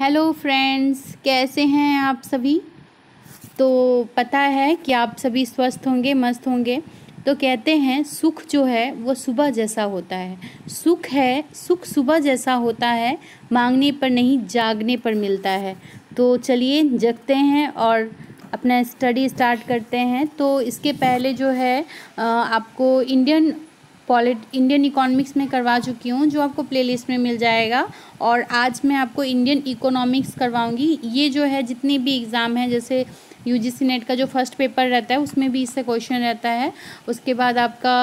hello friends कैसे हैं आप सभी तो पता है कि आप सभी स्वस्थ होंगे मस्त होंगे तो कहते हैं सुख जो है वो सुबह जैसा होता है सुख है सुख सुबह जैसा होता है मांगने पर नहीं जागने पर मिलता है तो चलिए जगते हैं और अपना स्टडी स्टार्ट करते हैं तो इसके पहले जो है आपको इंडियन पॉलिट इंडियन इकोनॉमिक्स में करवा चुकी हूँ जो आपको प्लेलिस्ट में मिल जाएगा और आज मैं आपको इंडियन इकोनॉमिक्स करवाऊँगी ये जो है जितने भी एग्ज़ाम हैं जैसे यू जी सी नेट का जो फर्स्ट पेपर रहता है उसमें भी इससे क्वेश्चन रहता है उसके बाद आपका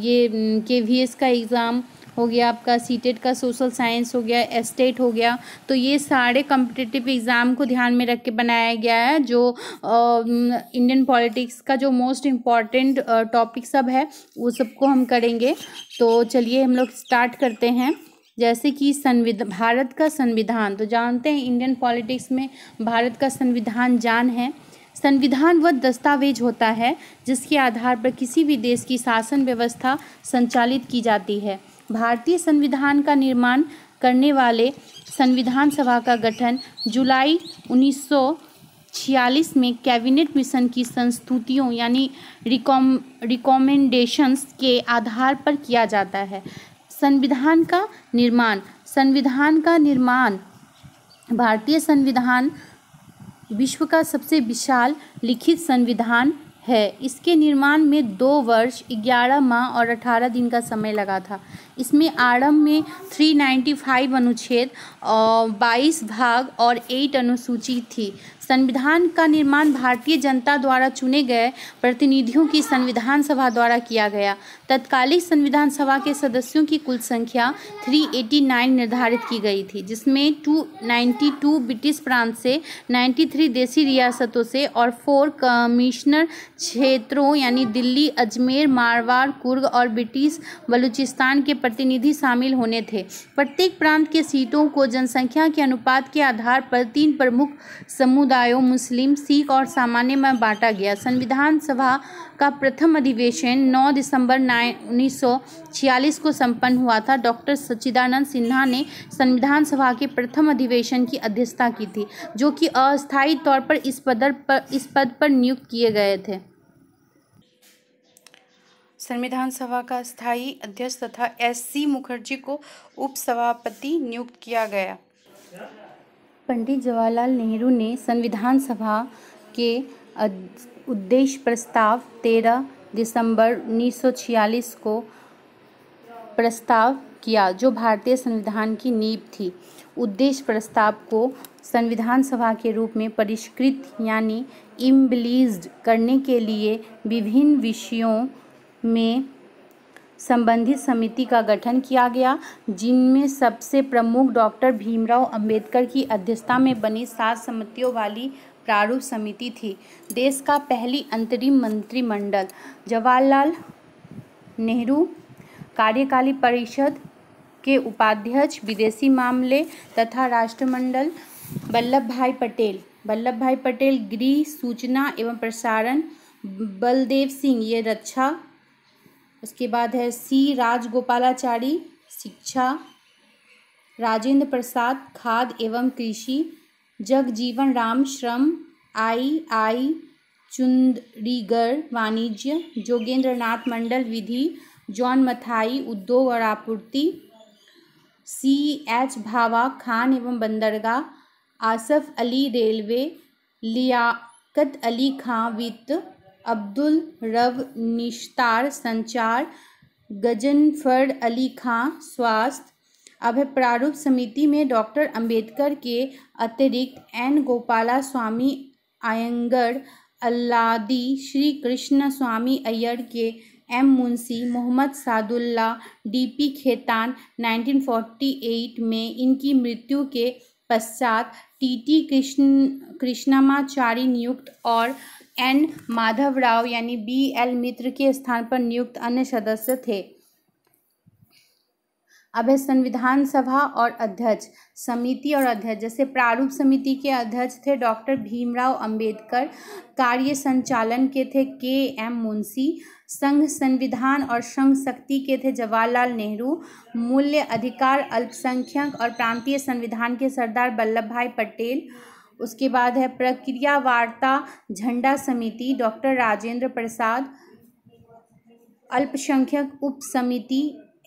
ये के वी एस का एग्ज़ाम हो गया आपका सीटेट e का सोशल साइंस हो गया एस्टेट हो गया तो ये सारे कम्पिटिटिव एग्ज़ाम को ध्यान में रख के बनाया गया है जो इंडियन पॉलिटिक्स का जो मोस्ट इम्पॉर्टेंट टॉपिक सब है वो सबको हम करेंगे तो चलिए हम लोग स्टार्ट करते हैं जैसे कि संविधान भारत का संविधान तो जानते हैं इंडियन पॉलिटिक्स में भारत का संविधान जान है संविधान वह दस्तावेज होता है जिसके आधार पर किसी भी देश की शासन व्यवस्था संचालित की जाती है भारतीय संविधान का निर्माण करने वाले संविधान सभा का गठन जुलाई 1946 में कैबिनेट मिशन की संस्तुतियों यानी रिकॉम रिकॉमेंडेशंस के आधार पर किया जाता है संविधान का निर्माण संविधान का निर्माण भारतीय संविधान विश्व का सबसे विशाल लिखित संविधान है इसके निर्माण में दो वर्ष ग्यारह माह और अठारह दिन का समय लगा था इसमें आरंभ में थ्री नाइन्टी फाइव अनुच्छेद बाईस भाग और एट अनुसूची थी संविधान का निर्माण भारतीय जनता द्वारा चुने गए प्रतिनिधियों की संविधान सभा द्वारा किया गया तत्कालिक संविधान सभा के सदस्यों की कुल संख्या 389 निर्धारित की गई थी जिसमें 292 ब्रिटिश प्रांत से 93 देसी रियासतों से और फोर कमिश्नर क्षेत्रों यानी दिल्ली अजमेर मारवाड़ कुर्ग और ब्रिटिश बलूचिस्तान के प्रतिनिधि शामिल होने थे प्रत्येक प्रांत के सीटों को जनसंख्या के अनुपात के आधार पर तीन प्रमुख समुदाय समुदायों मुस्लिम सिख और सामान्य में बांटा गया संविधान सभा का प्रथम अधिवेशन 9 दिसंबर उन्नीस को संपन्न हुआ था डॉक्टर सच्चिदानंद सिन्हा ने संविधान सभा के प्रथम अधिवेशन की अध्यक्षता की थी जो कि अस्थायी तौर पर इस पद पर इस पद पर नियुक्त किए गए थे संविधान सभा का स्थायी अध्यक्ष तथा एस सी मुखर्जी को उपसभापति नियुक्त किया गया पंडित जवाहरलाल नेहरू ने संविधान सभा के उद्देश्य प्रस्ताव 13 दिसंबर 1946 को प्रस्ताव किया जो भारतीय संविधान की नींव थी उद्देश्य प्रस्ताव को संविधान सभा के रूप में परिष्कृत यानी इम्बलीज करने के लिए विभिन्न विषयों में संबंधित समिति का गठन किया गया जिनमें सबसे प्रमुख डॉक्टर भीमराव अंबेडकर की अध्यक्षता में बनी सात समितियों वाली प्रारूप समिति थी देश का पहली अंतरिम मंत्रिमंडल जवाहरलाल नेहरू कार्यकारी परिषद के उपाध्यक्ष विदेशी मामले तथा राष्ट्रमंडल वल्लभ भाई पटेल वल्लभ भाई पटेल गृह सूचना एवं प्रसारण बलदेव सिंह ये रक्षा उसके बाद है सी राजगोपालाचारी शिक्षा राजेंद्र प्रसाद खाद एवं कृषि जगजीवन राम श्रम आई आई चुंदरीगर वाणिज्य जोगेंद्र नाथ मंडल विधि जॉन मथाई उद्योग और आपूर्ति सी एच भावा खान एवं बंदरगाह आसफ अली रेलवे लियाकत अली खां वित्त अब्दुल रब निश्तार संचार गजनफर्ड अली खां स्वास्थ्य अभय प्रारूप समिति में डॉक्टर अंबेडकर के अतिरिक्त N Gopala Swami Ayyangar Alladi Shri Krishna Swami Iyer K M Munshi Mohammad Saadulla DP Khaitan 1948 में इनकी मृत्यु के पश्चात टीटी कृष्ण कृष्णमाचारी नियुक्त और एन माधव राव यानी बी एल मित्र के स्थान पर नियुक्त अन्य सदस्य थे अब है संविधान सभा और अध्यक्ष समिति और अध्यक्ष जैसे प्रारूप समिति के अध्यक्ष थे डॉक्टर भीमराव अंबेडकर कार्य संचालन के थे के एम मुंशी संघ संविधान और संघ शक्ति के थे जवाहरलाल नेहरू मूल्य अधिकार अल्पसंख्यक और प्रांतीय संविधान के सरदार वल्लभ भाई पटेल उसके बाद है प्रक्रिया वार्ता झंडा समिति डॉक्टर राजेंद्र प्रसाद अल्पसंख्यक उप समिति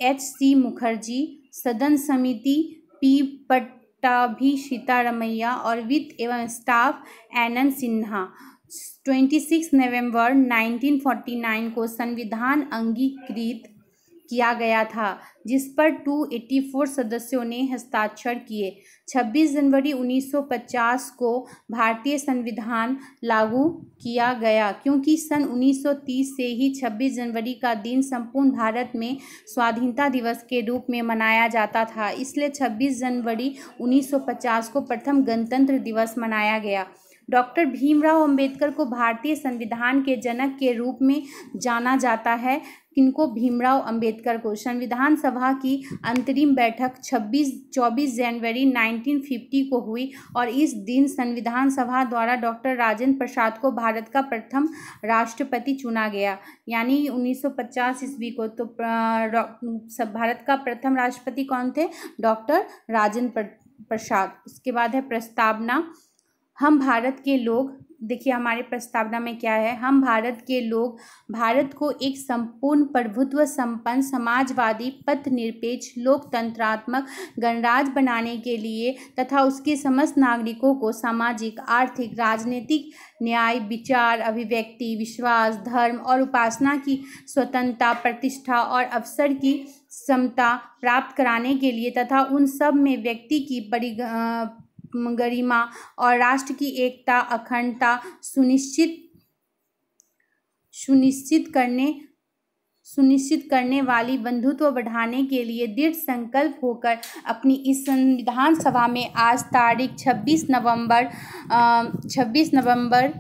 एच सी मुखर्जी सदन समिति पी पट्टाभी रमैया और वित्त एवं स्टाफ एन सिन्हा 26 नवंबर 1949 को संविधान अंगीकृत किया गया था जिस पर 284 सदस्यों ने हस्ताक्षर किए 26 जनवरी 1950 को भारतीय संविधान लागू किया गया क्योंकि सन 1930 से ही 26 जनवरी का दिन संपूर्ण भारत में स्वाधीनता दिवस के रूप में मनाया जाता था इसलिए 26 जनवरी 1950 को प्रथम गणतंत्र दिवस मनाया गया डॉक्टर भीमराव अंबेडकर को भारतीय संविधान के जनक के रूप में जाना जाता है किनको भीमराव अंबेडकर को संविधान सभा की अंतरिम बैठक 26 24 जनवरी 1950 को हुई और इस दिन संविधान सभा द्वारा डॉक्टर राजेंद्र प्रसाद को भारत का प्रथम राष्ट्रपति चुना गया यानी 1950 ईस्वी को तो भारत का प्रथम राष्ट्रपति कौन थे डॉक्टर राजेंद्र प्रसाद उसके बाद है प्रस्तावना हम भारत के लोग देखिए हमारे प्रस्तावना में क्या है हम भारत के लोग भारत को एक संपूर्ण प्रभुत्व संपन्न समाजवादी पथ निरपेक्ष लोकतंत्रात्मक गणराज बनाने के लिए तथा उसके समस्त नागरिकों को सामाजिक आर्थिक राजनीतिक न्याय विचार अभिव्यक्ति विश्वास धर्म और उपासना की स्वतंत्रता प्रतिष्ठा और अवसर की समता प्राप्त कराने के लिए तथा उन सब में व्यक्ति की परिग गरिमा और राष्ट्र की एकता अखंडता सुनिश्चित सुनिश्चित करने सुनिश्चित करने वाली बंधुत्व बढ़ाने के लिए दृढ़ संकल्प होकर अपनी इस संविधान सभा में आज तारीख 26 नवंबर 26 नवंबर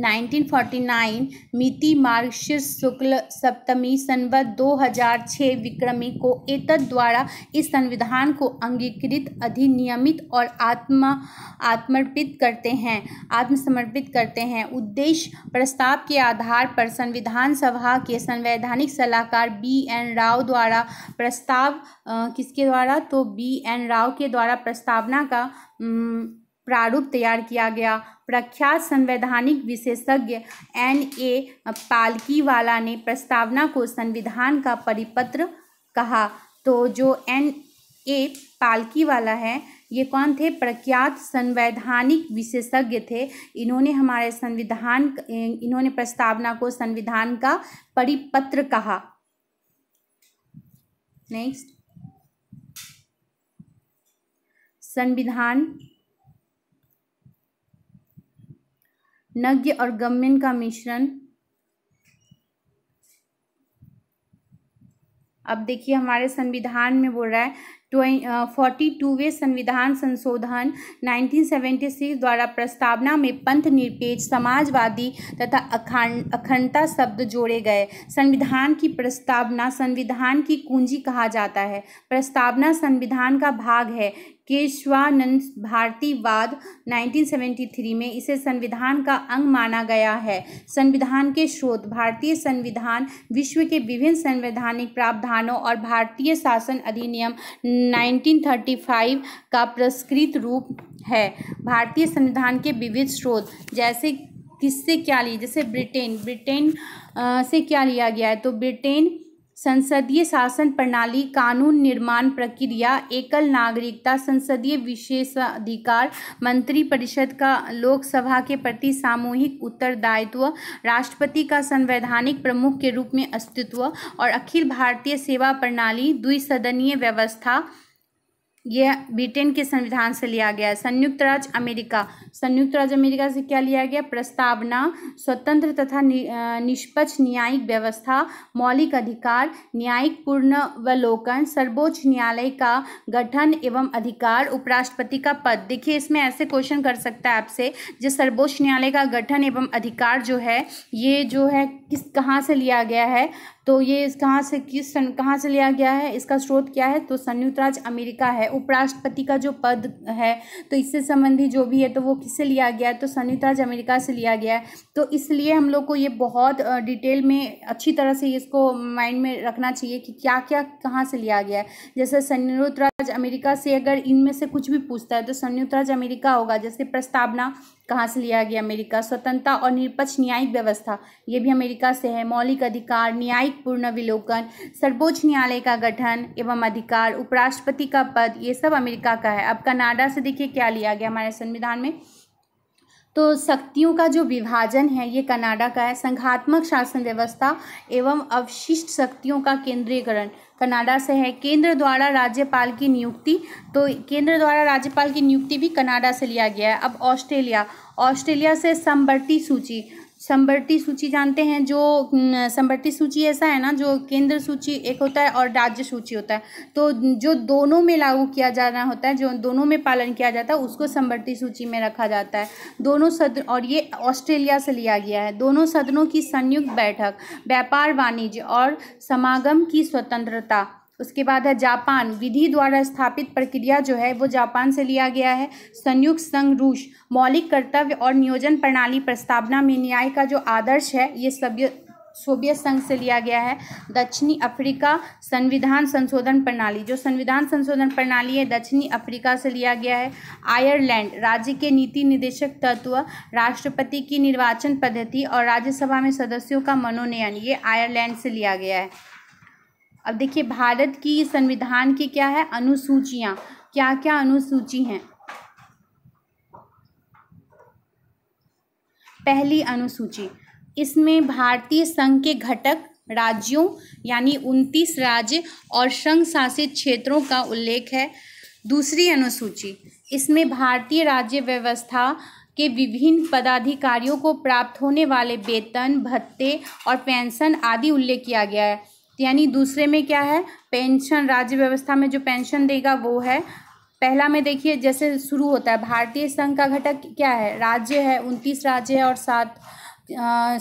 1949 मिति मार्गशीर्ष शुक्ल सप्तमी संवत 2006 विक्रमी को एतद द्वारा इस संविधान को अंगीकृत अधिनियमित और आत्मा आत्मर्पित करते हैं आत्मसमर्पित करते हैं उद्देश्य प्रस्ताव के आधार पर संविधान सभा के संवैधानिक सलाहकार बी एन राव द्वारा प्रस्ताव आ, किसके द्वारा तो बी एन राव के द्वारा प्रस्तावना का प्रारूप तैयार किया गया प्रख्यात संवैधानिक विशेषज्ञ एन ए पालकीवाला ने प्रस्तावना को संविधान का परिपत्र कहा तो जो एन ए पालकीवाला है ये कौन थे प्रख्यात संवैधानिक विशेषज्ञ थे इन्होंने हमारे संविधान इन्होंने प्रस्तावना को संविधान का परिपत्र कहा नेक्स्ट संविधान नज्ञ और गम्यन का मिश्रण अब देखिए हमारे संविधान में बोल रहा है फोर्टी टूवे संविधान संशोधन 1976 द्वारा प्रस्तावना में पंथ निरपेक्ष समाजवादी तथा अखंड अखंडता शब्द जोड़े गए संविधान की प्रस्तावना संविधान की कुंजी कहा जाता है प्रस्तावना संविधान का भाग है केशवानंद भारतीवाद 1973 में इसे संविधान का अंग माना गया है संविधान के स्रोत भारतीय संविधान विश्व के विभिन्न संवैधानिक प्रावधानों और भारतीय शासन अधिनियम 1935 का पुरस्कृत रूप है भारतीय संविधान के विविध स्रोत जैसे किससे क्या लिए जैसे ब्रिटेन ब्रिटेन आ, से क्या लिया गया है तो ब्रिटेन संसदीय शासन प्रणाली कानून निर्माण प्रक्रिया एकल नागरिकता संसदीय विशेषाधिकार मंत्रिपरिषद का लोकसभा के प्रति सामूहिक उत्तरदायित्व राष्ट्रपति का संवैधानिक प्रमुख के रूप में अस्तित्व और अखिल भारतीय सेवा प्रणाली द्विसदनीय व्यवस्था यह ब्रिटेन के संविधान से लिया गया है संयुक्त राज्य अमेरिका संयुक्त राज्य अमेरिका से क्या लिया गया प्रस्तावना स्वतंत्र तथा नि, निष्पक्ष न्यायिक व्यवस्था मौलिक अधिकार न्यायिक पूर्णवलोकन सर्वोच्च न्यायालय का गठन एवं अधिकार उपराष्ट्रपति का पद देखिए इसमें ऐसे क्वेश्चन कर सकता है आपसे जो सर्वोच्च न्यायालय का गठन एवं अधिकार जो है ये जो है किस कहाँ से लिया गया है तो ये कहाँ से किस कहाँ से लिया गया है इसका स्रोत क्या है तो संयुक्त राज्य अमेरिका है उपराष्ट्रपति का जो पद है तो इससे संबंधी जो भी है तो वो किससे लिया गया है तो संयुक्त राज्य अमेरिका से लिया गया है तो इसलिए हम लोग को ये बहुत डिटेल में अच्छी तरह से इसको माइंड में रखना चाहिए कि क्या क्या कहाँ से लिया गया है जैसे संयुक्त राज्य अमेरिका से अगर इनमें से कुछ भी पूछता है तो संयुक्त राज्य अमेरिका होगा जैसे प्रस्तावना कहाँ से लिया गया अमेरिका स्वतंत्रता और निरपक्ष न्यायिक व्यवस्था ये भी अमेरिका से है मौलिक अधिकार न्यायिक विलोकन सर्वोच्च न्यायालय का गठन एवं अधिकार उपराष्ट्रपति का पद ये सब अमेरिका का है अब कनाडा से देखिए क्या लिया गया हमारे संविधान में तो शक्तियों का जो विभाजन है ये कनाडा का है संघात्मक शासन व्यवस्था एवं अवशिष्ट शक्तियों का केंद्रीयकरण कनाडा से है केंद्र द्वारा राज्यपाल की नियुक्ति तो केंद्र द्वारा राज्यपाल की नियुक्ति भी कनाडा से लिया गया है अब ऑस्ट्रेलिया ऑस्ट्रेलिया से संबर्ती सूची संवर्ती सूची जानते हैं जो संवर्ती सूची ऐसा है ना जो केंद्र सूची एक होता है और राज्य सूची होता है तो जो दोनों में लागू किया जाना होता है जो दोनों में पालन किया जाता है उसको संवर्ती सूची में रखा जाता है दोनों सदन और ये ऑस्ट्रेलिया से लिया गया है दोनों सदनों की संयुक्त बैठक व्यापार वाणिज्य और समागम की स्वतंत्रता उसके बाद है जापान विधि द्वारा स्थापित प्रक्रिया जो है वो जापान से लिया गया है संयुक्त संघ रूस मौलिक कर्तव्य और नियोजन प्रणाली प्रस्तावना में न्याय का जो आदर्श है ये सभ्य सोवियत संघ से लिया गया है दक्षिणी अफ्रीका संविधान संशोधन प्रणाली जो संविधान संशोधन प्रणाली है दक्षिणी अफ्रीका से लिया गया है आयरलैंड राज्य के नीति निदेशक तत्व राष्ट्रपति की निर्वाचन पद्धति और राज्यसभा में सदस्यों का मनोनयन ये आयरलैंड से लिया गया है अब देखिए भारत की संविधान की क्या है अनुसूचियाँ क्या क्या अनुसूची हैं पहली अनुसूची इसमें भारतीय संघ के घटक राज्यों यानी उनतीस राज्य और संघ शासित क्षेत्रों का उल्लेख है दूसरी अनुसूची इसमें भारतीय राज्य व्यवस्था के विभिन्न पदाधिकारियों को प्राप्त होने वाले वेतन भत्ते और पेंशन आदि उल्लेख किया गया है यानी दूसरे में क्या है पेंशन राज्य व्यवस्था में जो पेंशन देगा वो है पहला में देखिए जैसे शुरू होता है भारतीय संघ का घटक क्या है राज्य है उनतीस राज्य है और सात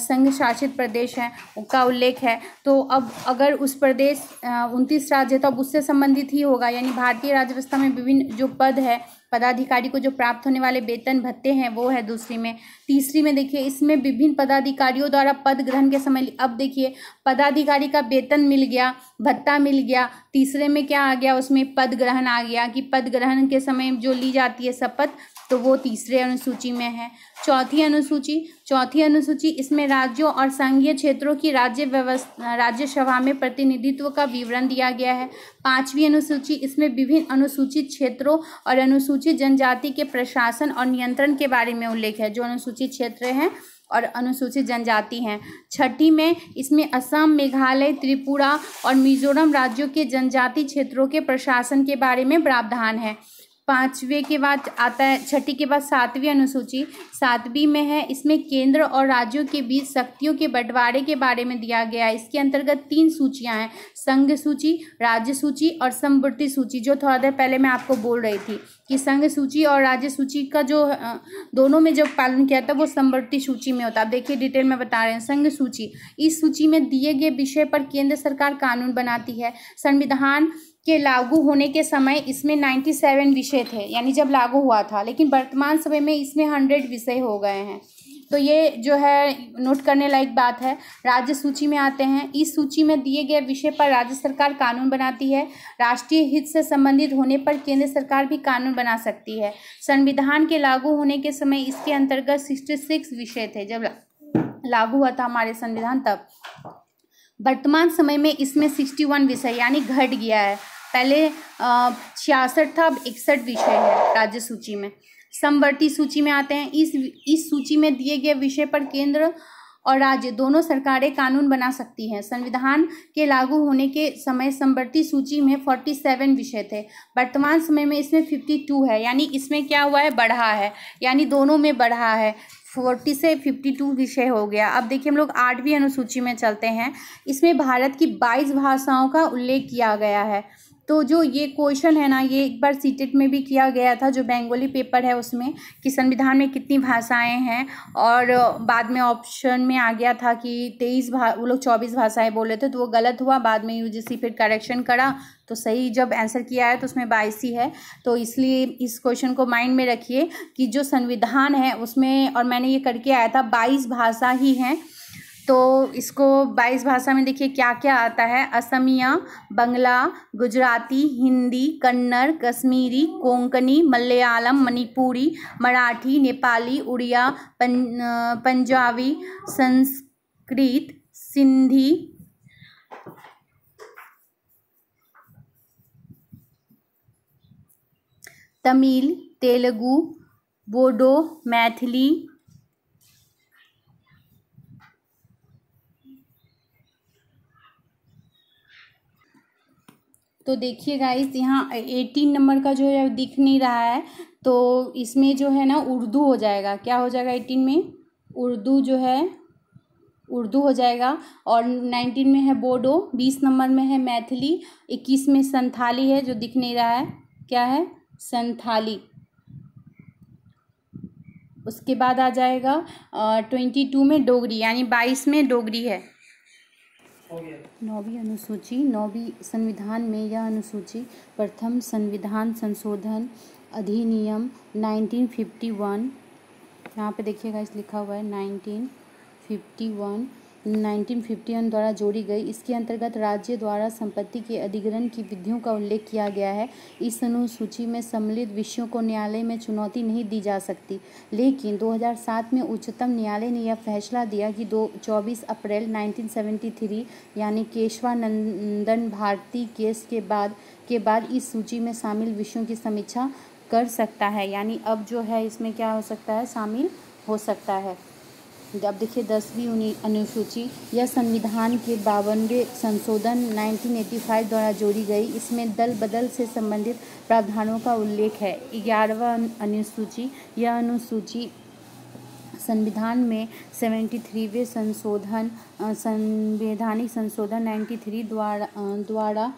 संघ शासित प्रदेश है का उल्लेख है तो अब अगर उस प्रदेश उनतीस राज्य है तो अब उससे संबंधित ही होगा यानी भारतीय राज्य व्यवस्था में विभिन्न जो पद है पदाधिकारी को जो प्राप्त होने वाले वेतन भत्ते हैं वो है दूसरी में तीसरी में देखिए इसमें विभिन्न पदाधिकारियों द्वारा पद ग्रहण के समय अब देखिए पदाधिकारी का वेतन मिल गया भत्ता मिल गया तीसरे में क्या आ गया उसमें पद ग्रहण आ गया कि पद ग्रहण के समय जो ली जाती है शपथ तो वो तीसरे अनुसूची में है चौथी अनुसूची चौथी अनुसूची इसमें राज्यों और संघीय क्षेत्रों की राज्य व्यवस्था राज्यसभा में प्रतिनिधित्व का विवरण दिया गया है पांचवी अनुसूची इसमें विभिन्न अनुसूचित क्षेत्रों और अनुसूचित अनुसूचित जनजाति के प्रशासन और नियंत्रण के बारे में उल्लेख है जो अनुसूचित क्षेत्र हैं और अनुसूचित जनजाति हैं छठी में इसमें असम मेघालय त्रिपुरा और मिजोरम राज्यों के जनजाति क्षेत्रों के प्रशासन के बारे में प्रावधान है पाँचवें के बाद आता है छठी के बाद सातवीं अनुसूची सातवीं में है इसमें केंद्र और राज्यों के बीच शक्तियों के बंटवारे के बारे में दिया गया है इसके अंतर्गत तीन सूचियां हैं संघ सूची राज्य सूची और समवर्ती सूची जो थोड़ा देर पहले मैं आपको बोल रही थी कि संघ सूची और राज्य सूची का जो दोनों में जो पालन किया था वो समवर्ती सूची में होता है देखिए डिटेल में बता रहे हैं संघ सूची इस सूची में दिए गए विषय पर केंद्र सरकार कानून बनाती है संविधान के लागू होने के समय इसमें नाइन्टी सेवन विषय थे यानी जब लागू हुआ था लेकिन वर्तमान समय में इसमें हंड्रेड विषय हो गए हैं तो ये जो है नोट करने लायक बात है राज्य सूची में आते हैं इस सूची में दिए गए विषय पर राज्य सरकार कानून बनाती है राष्ट्रीय हित से संबंधित होने पर केंद्र सरकार भी कानून बना सकती है संविधान के लागू होने के समय इसके अंतर्गत सिक्सटी सिक्स विषय थे जब लागू हुआ था हमारे संविधान तब वर्तमान समय में इसमें सिक्सटी वन विषय यानी घट गया है पहले छियासठ था अब इकसठ विषय है राज्य सूची में समवर्ती सूची में आते हैं इस इस सूची में दिए गए विषय पर केंद्र और राज्य दोनों सरकारें कानून बना सकती हैं संविधान के लागू होने के समय समवर्ती सूची में फोर्टी सेवन विषय थे वर्तमान समय में इसमें फिफ्टी टू है यानी इसमें क्या हुआ है बढ़ा है यानी दोनों में बढ़ा है फोर्टी से फिफ्टी टू विषय हो गया अब देखिए हम लोग आठवीं अनुसूची में चलते हैं इसमें भारत की बाईस भाषाओं का उल्लेख किया गया है तो जो ये क्वेश्चन है ना ये एक बार सीटेट e में भी किया गया था जो बेंगोली पेपर है उसमें कि संविधान में कितनी भाषाएं हैं और बाद में ऑप्शन में आ गया था कि तेईस भा वो लोग चौबीस भाषाएं रहे थे तो वो गलत हुआ बाद में यूजीसी फिर करेक्शन करा तो सही जब आंसर किया है तो उसमें बाईस ही है तो इसलिए इस क्वेश्चन को माइंड में रखिए कि जो संविधान है उसमें और मैंने ये करके आया था बाईस भाषा ही हैं तो इसको बाईस भाषा में देखिए क्या क्या आता है असमिया बंगला गुजराती हिंदी कन्नड़ कश्मीरी कोंकणी मलयालम मणिपुरी मराठी नेपाली उड़िया पं, पंजाबी संस्कृत सिंधी तमिल तेलुगु बोडो मैथिली तो देखिए गाइस यहाँ एटीन नंबर का जो है दिख नहीं रहा है तो इसमें जो है ना उर्दू हो जाएगा क्या हो जाएगा एटीन में उर्दू जो है उर्दू हो जाएगा और नाइनटीन में है बोडो बीस नंबर में है मैथिली इक्कीस में संथाली है जो दिख नहीं रहा है क्या है संथाली उसके बाद आ जाएगा ट्वेंटी टू में डोगरी यानी बाईस में डोगरी है नौवीं अनुसूची नौवीं संविधान में यह अनुसूची प्रथम संविधान संशोधन अधिनियम 1951 यहाँ पे देखिएगा इस लिखा हुआ है 1951 1951 द्वारा जोड़ी गई इसके अंतर्गत राज्य द्वारा संपत्ति के अधिग्रहण की विधियों का उल्लेख किया गया है इस अनुसूची में सम्मिलित विषयों को न्यायालय में चुनौती नहीं दी जा सकती लेकिन 2007 में उच्चतम न्यायालय ने यह फैसला दिया कि दो चौबीस अप्रैल 1973 यानी केशवानंदन भारती केस के बाद के बाद इस सूची में शामिल विषयों की समीक्षा कर सकता है यानी अब जो है इसमें क्या हो सकता है शामिल हो सकता है अब देखिए दसवीं अनुसूची यह संविधान के बावनवे संशोधन 1985 द्वारा जोड़ी गई इसमें दल बदल से संबंधित प्रावधानों का उल्लेख है ग्यारहवा अनुसूची यह अनुसूची संविधान में सेवेंटी थ्रीवें संशोधन संवैधानिक संशोधन 93 द्वारा द्वारा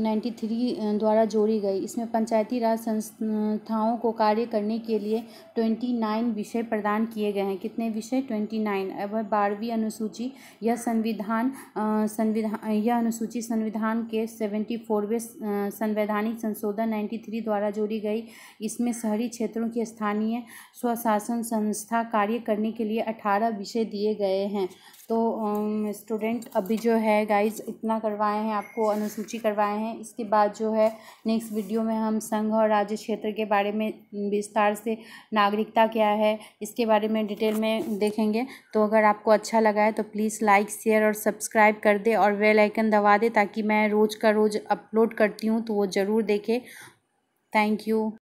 नाइन्टी थ्री द्वारा जोड़ी गई इसमें पंचायती राज संस्थाओं को कार्य करने के लिए ट्वेंटी नाइन विषय प्रदान किए गए हैं कितने विषय ट्वेंटी नाइन अब बारहवीं अनुसूची यह संविधान संविधान यह अनुसूची संविधान के सेवेंटी फोरवें संवैधानिक संशोधन नाइन्टी थ्री द्वारा जोड़ी गई इसमें शहरी क्षेत्रों की स्थानीय स्वशासन संस्था कार्य करने के लिए अठारह विषय दिए गए हैं तो स्टूडेंट um, अभी जो है गाइस इतना करवाए हैं आपको अनुसूची करवाए हैं इसके बाद जो है नेक्स्ट वीडियो में हम संघ और राज्य क्षेत्र के बारे में विस्तार से नागरिकता क्या है इसके बारे में डिटेल में देखेंगे तो अगर आपको अच्छा लगा है तो प्लीज़ लाइक शेयर और सब्सक्राइब कर दे और वेल आइकन दबा दे ताकि मैं रोज़ का रोज़ अपलोड करती हूँ तो वो ज़रूर देखे थैंक यू